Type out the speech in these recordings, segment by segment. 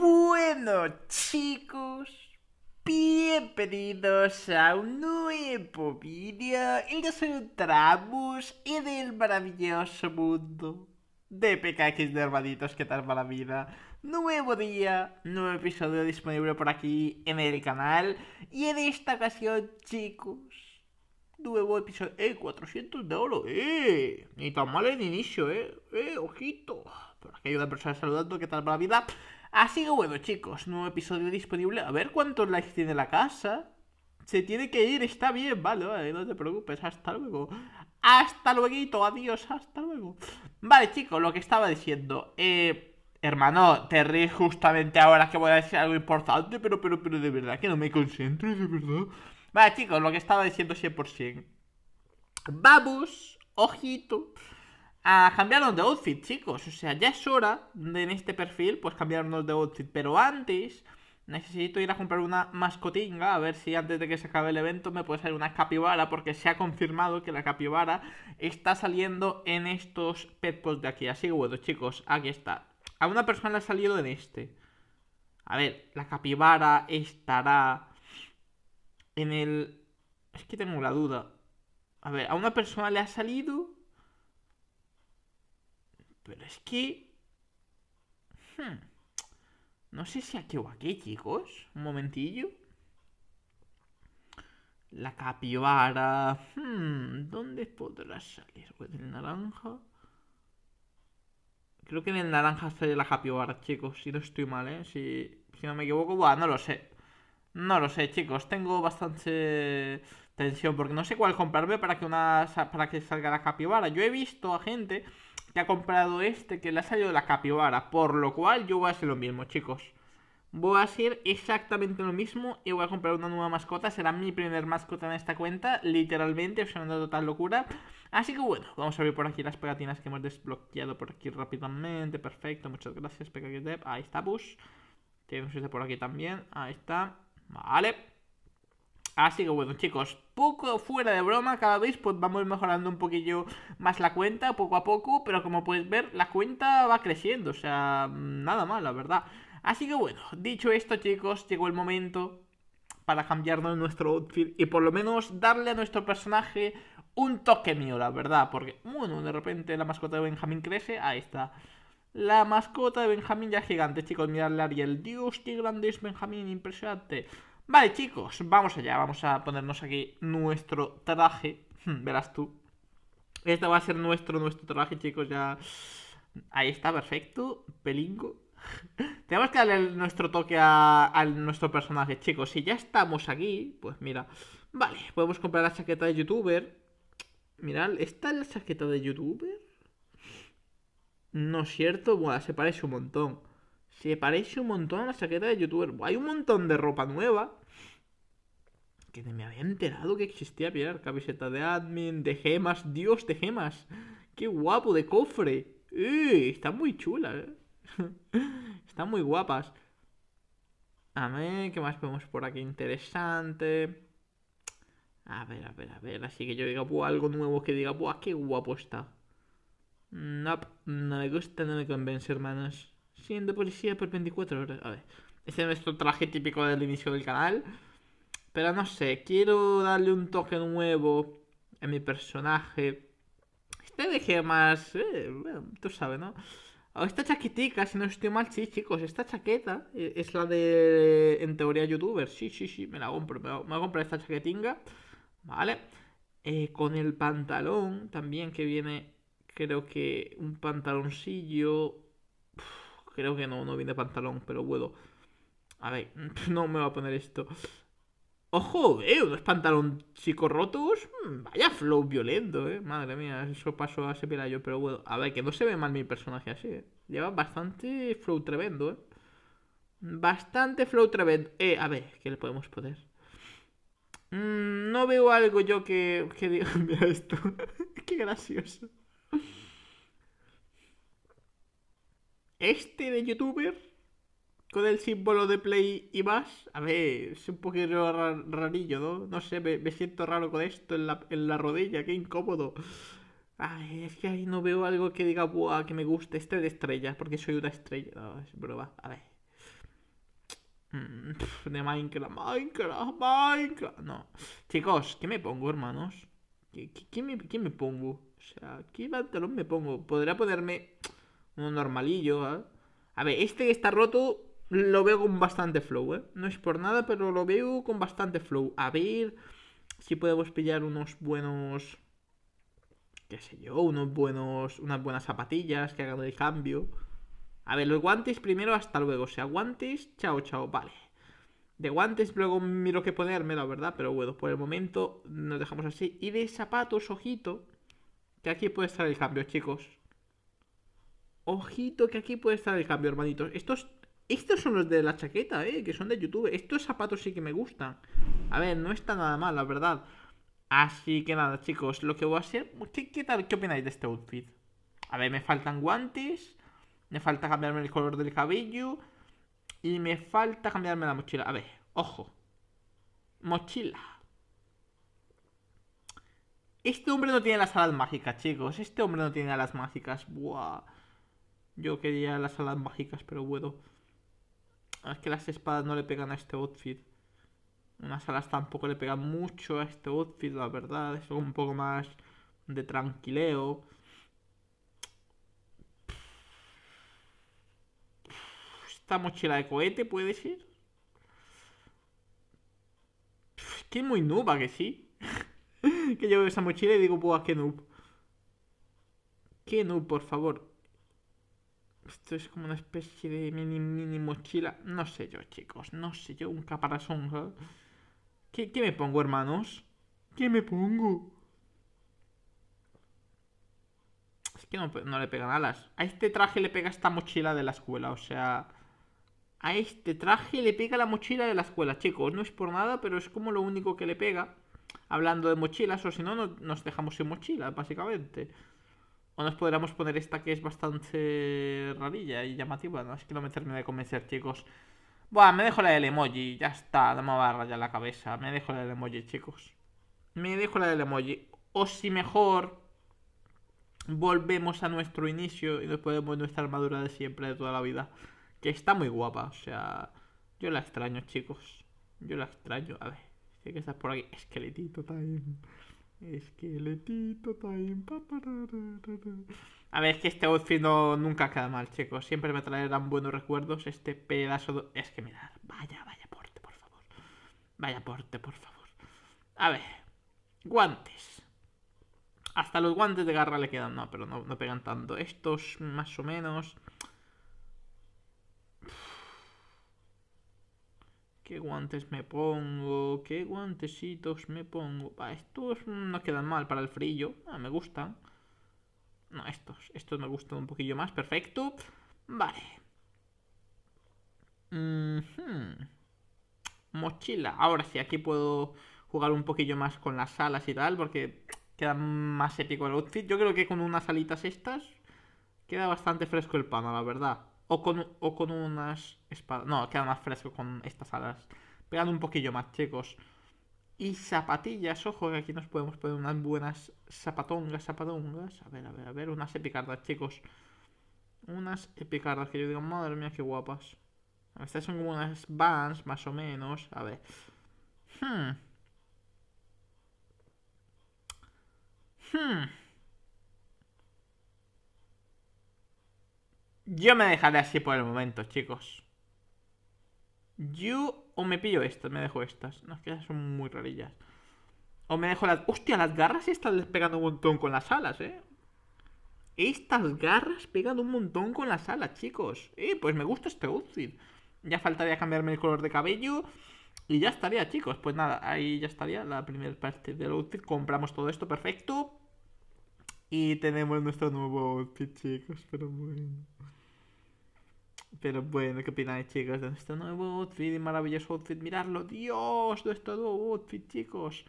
Bueno chicos, bienvenidos a un nuevo vídeo y soy Tramus y del maravilloso mundo de PKX de hermanitos, ¿qué tal para la vida? Nuevo día, nuevo episodio disponible por aquí en el canal y en esta ocasión chicos nuevo episodio. ¡Eh! 400 de oro, ¡eh! Ni tan mal el inicio, ¿eh? ¡Eh! ¡Ojito! Por aquí hay una persona saludando, ¿qué tal para la vida? Así que bueno, chicos, nuevo episodio disponible. A ver cuántos likes tiene la casa. Se tiene que ir, está bien, vale, vale, no te preocupes, hasta luego. Hasta luego, adiós, hasta luego. Vale, chicos, lo que estaba diciendo. Eh, hermano, te ríes justamente ahora que voy a decir algo importante, pero, pero, pero de verdad que no me concentro, de verdad. Vale, chicos, lo que estaba diciendo 100%. Vamos, ojito a cambiarnos de outfit, chicos. O sea, ya es hora de en este perfil, pues cambiarnos de outfit. Pero antes, necesito ir a comprar una mascotinga, a ver si antes de que se acabe el evento me puede salir una capibara, porque se ha confirmado que la capibara está saliendo en estos petpots de aquí. Así que bueno, chicos, aquí está. A una persona le ha salido en este. A ver, la capibara estará en el... Es que tengo la duda. A ver, a una persona le ha salido pero es que... Hmm, no sé si aquí o aquí, chicos. Un momentillo. La capibara. Hmm, ¿Dónde podrá salir? Pues del el naranja? Creo que en el naranja sale la capibara, chicos. Si no estoy mal, ¿eh? Si, no me equivoco, bueno, no lo sé. No lo sé, chicos. Tengo bastante tensión porque no sé cuál comprarme para que, una, para que salga la capibara. Yo he visto a gente que ha comprado este, que le ha salido la capibara. Por lo cual yo voy a hacer lo mismo, chicos. Voy a hacer exactamente lo mismo y voy a comprar una nueva mascota. Será mi primer mascota en esta cuenta, literalmente, o sea, dado total locura. Así que bueno, vamos a abrir por aquí las pegatinas que hemos desbloqueado por aquí rápidamente. Perfecto, muchas gracias, Dep. Ahí está, Bush. Tenemos este por aquí también. Ahí está. Vale. Así que bueno, chicos, poco fuera de broma, cada vez pues vamos mejorando un poquillo más la cuenta, poco a poco, pero como puedes ver, la cuenta va creciendo, o sea, nada mal, la verdad. Así que bueno, dicho esto, chicos, llegó el momento para cambiarnos nuestro outfit y por lo menos darle a nuestro personaje un toque mío, la verdad, porque, bueno, de repente la mascota de Benjamín crece, ahí está. La mascota de Benjamín ya es gigante, chicos, miradle a Ariel. Dios, qué grande es Benjamín, impresionante. Vale, chicos, vamos allá. Vamos a ponernos aquí nuestro traje. Verás tú. Este va a ser nuestro, nuestro traje, chicos. Ya. Ahí está, perfecto. Pelingo. Tenemos que darle nuestro toque a, nuestro personaje, chicos. Si ya estamos aquí, pues mira. Vale, podemos comprar la chaqueta de youtuber. Mirad, ¿está la chaqueta de youtuber? No es cierto, bueno, se parece un montón. Se parece un montón a la saqueta de youtuber. Hay un montón de ropa nueva. Que me había enterado que existía, pillar camiseta de admin, de gemas, dios de gemas. Qué guapo, de cofre. Están muy chula ¿eh? Están muy guapas. A ver, ¿qué más vemos por aquí interesante? A ver, a ver, a ver. Así que yo diga, algo nuevo que diga, qué guapo está. Mm, no, no me gusta, no me convence, hermanos siendo policía por 24 horas. A ver, ese es nuestro traje típico del inicio del canal. Pero no sé, quiero darle un toque nuevo a mi personaje. Este deje más... Eh, tú sabes, ¿no? Esta chaquetica, si no estoy mal, sí, chicos, esta chaqueta eh, es la de, en teoría, youtuber. Sí, sí, sí, me la compro, me, voy a comprar esta chaquetinga, ¿vale? Eh, con el pantalón también, que viene, creo que un pantaloncillo creo que no, no viene pantalón, pero bueno. A ver, no me va a poner esto. ¡Ojo! ¿Eh? unos pantalón chico rotos? Mm, vaya flow violento, ¿eh? Madre mía, eso pasó a ese yo, pero bueno. A ver, que no se ve mal mi personaje así, ¿eh? Lleva bastante flow tremendo, ¿eh? Bastante flow tremendo. Eh, a ver, ¿qué le podemos poner? Mm, no veo algo yo que, diga... esto. Qué gracioso. este de youtuber con el símbolo de play y más. A ver, es un poquito rarillo, ¿no? No sé, me, siento raro con esto en la, rodilla, qué incómodo. Ay, es que ahí no veo algo que diga, buah, que me guste este de estrellas, porque soy una estrella. No, es broma, a ver. Mm, de Minecraft, Minecraft, Minecraft. No. Chicos, ¿qué me pongo, hermanos? ¿Qué, me, ¿Qué, me, pongo? O sea, ¿qué pantalón me pongo? ¿Podría ponerme uno normalillo, ¿ah? A ver, este que está roto lo veo con bastante flow, ¿eh? No es por nada, pero lo veo con bastante flow. A ver si podemos pillar unos buenos... qué sé yo, unos buenos... unas buenas zapatillas que hagan el cambio. A ver, los guantes primero hasta luego. O sea, guantes, chao, chao, vale. De guantes luego miro que ponerme, la verdad, pero bueno, por el momento nos dejamos así. Y de zapatos, ojito, que aquí puede estar el cambio, chicos. Ojito que aquí puede estar el cambio, hermanitos. Estos, estos son los de la chaqueta, eh, que son de YouTube. Estos zapatos sí que me gustan. A ver, no está nada mal, la verdad. Así que nada, chicos, lo que voy a hacer... ¿Qué, tal? ¿Qué opináis de este outfit? A ver, me faltan guantes. Me falta cambiarme el color del cabello. Y me falta cambiarme la mochila. A ver, ojo. Mochila. Este hombre no tiene las alas mágicas, chicos. Este hombre no tiene alas mágicas. Buah. Yo quería las alas mágicas, pero bueno. Es que las espadas no le pegan a este outfit. Unas alas tampoco le pegan mucho a este outfit, la verdad. Es un poco más de tranquileo. Esta mochila de cohete, puede ser. que es muy ¿a que sí. que yo esa mochila y digo, buah, qué noob. Qué noob, por favor. Esto es como una especie de mini, mini mochila. No sé yo, chicos. No sé yo, un caparazón. ¿Qué, me pongo, hermanos? ¿Qué me pongo? Es que no, no, le pegan alas. A este traje le pega esta mochila de la escuela, o sea... A este traje le pega la mochila de la escuela, chicos. No es por nada, pero es como lo único que le pega. Hablando de mochilas, o si no, nos dejamos sin mochila, básicamente. O nos podríamos poner esta que es bastante rarilla y llamativa. No es que no me termine de convencer, chicos. Buah, me dejo la del emoji. Ya está, no me va a rayar la cabeza. Me dejo la del emoji, chicos. Me dejo la del emoji. O si mejor, volvemos a nuestro inicio y nos ponemos nuestra armadura de siempre, de toda la vida. Que está muy guapa, o sea... Yo la extraño, chicos. Yo la extraño. A ver, sé que estás por aquí. Esqueletito también. Esqueletito time. A ver, es que este outfit nunca queda mal, chicos. Siempre me traerán buenos recuerdos este pedazo Es que mirad, vaya, vaya porte, por favor. Vaya porte, por favor. A ver, guantes. Hasta los guantes de garra le quedan, no, pero no, no pegan tanto. Estos, más o menos... ¿Qué guantes me pongo? ¿Qué guantecitos me pongo? estos no quedan mal para el frío. Ah, me gustan. No, estos. Estos me gustan un poquillo más. Perfecto. Vale. Mochila. Ahora sí, aquí puedo jugar un poquillo más con las alas y tal, porque queda más épico el outfit. Yo creo que con unas alitas estas queda bastante fresco el pano, la verdad o con, unas espadas. No, queda más fresco con estas alas. pegando un poquillo más, chicos. Y zapatillas, ojo, que aquí nos podemos poner unas buenas zapatongas, zapatongas. A ver, a ver, a ver, unas epicardas, chicos. Unas epicardas que yo digo, madre mía, qué guapas. Estas son como unas vans, más o menos. A ver. Hmm. Hmm. Yo me dejaré así por el momento, chicos. Yo o me pillo estas, me dejo estas. No, es que son muy rarillas. O me dejo las... Hostia, las garras están pegando un montón con las alas, ¿eh? Estas garras pegan un montón con las alas, chicos. Eh, pues me gusta este outfit. Ya faltaría cambiarme el color de cabello. Y ya estaría, chicos. Pues nada, ahí ya estaría la primera parte del outfit. Compramos todo esto, perfecto. Y tenemos nuestro nuevo outfit, chicos. Pero bueno. Pero bueno, ¿qué opináis, chicos, de este nuevo outfit? Maravilloso outfit, miradlo. ¡Dios! este nuevo outfit, chicos.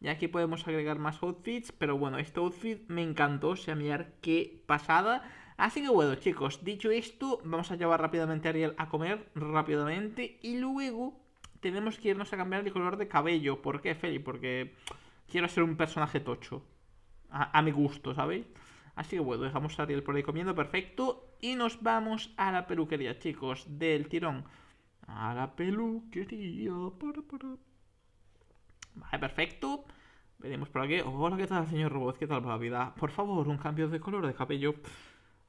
Y aquí podemos agregar más outfits, pero bueno, este outfit me encantó, o sea, mirar qué pasada. Así que bueno, chicos, dicho esto, vamos a llevar rápidamente a Ariel a comer, rápidamente, y luego tenemos que irnos a cambiar el color de cabello. ¿Por qué, Feli? Porque quiero ser un personaje tocho. A, a mi gusto, ¿sabéis? Así que bueno, dejamos a Ariel por ahí comiendo, perfecto. Y nos vamos a la peluquería, chicos, del tirón. A la peluquería. Para, para. Vale, perfecto. Veremos por aquí. Hola, ¿qué tal, señor Robot? ¿Qué tal va la vida? Por favor, un cambio de color de cabello.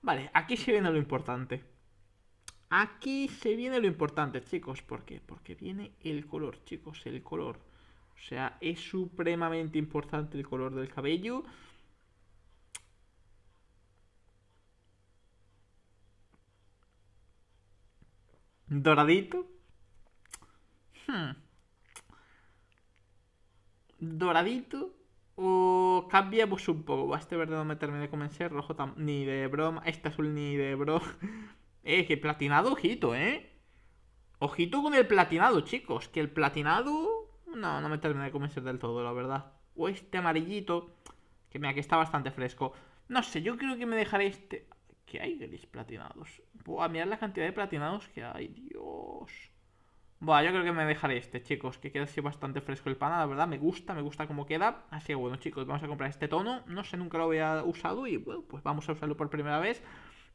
Vale, aquí se viene lo importante. Aquí se viene lo importante, chicos. ¿Por qué? Porque viene el color, chicos, el color. O sea, es supremamente importante el color del cabello. Doradito. Hmm. Doradito. O cambiamos un poco. Este verde no me termina de convencer. Rojo tampoco ni de broma. Este azul ni de broma. eh, que platinado, ojito, eh. Ojito con el platinado, chicos. Que el platinado. No, no me termina de convencer del todo, la verdad. O este amarillito. Que mira, que está bastante fresco. No sé, yo creo que me dejaré este. ¿Qué hay gris platinados? Buah, mirad la cantidad de platinados que hay, Dios. Buah, yo creo que me dejaré este, chicos, que queda así bastante fresco el pana, la verdad, me gusta, me gusta cómo queda. Así que bueno, chicos, vamos a comprar este tono, no sé, nunca lo había usado y bueno, pues vamos a usarlo por primera vez.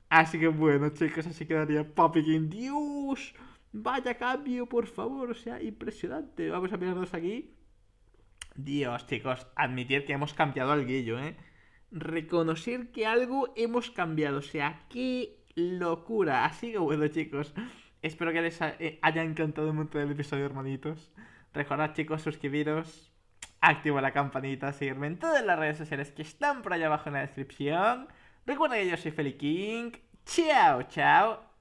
Así que bueno, chicos, así quedaría papiquín, Dios. Vaya cambio, por favor, o sea, impresionante. Vamos a mirarnos aquí. Dios, chicos, admitir que hemos cambiado al guillo, ¿eh? reconocer que algo hemos cambiado. O sea, qué locura. Así que bueno, chicos. Espero que les eh, haya encantado un el episodio, hermanitos. Recordad, chicos, suscribiros, activo la campanita, seguirme en todas las redes sociales que están por allá abajo en la descripción. Recuerda que yo soy Feli King. Chao, chao.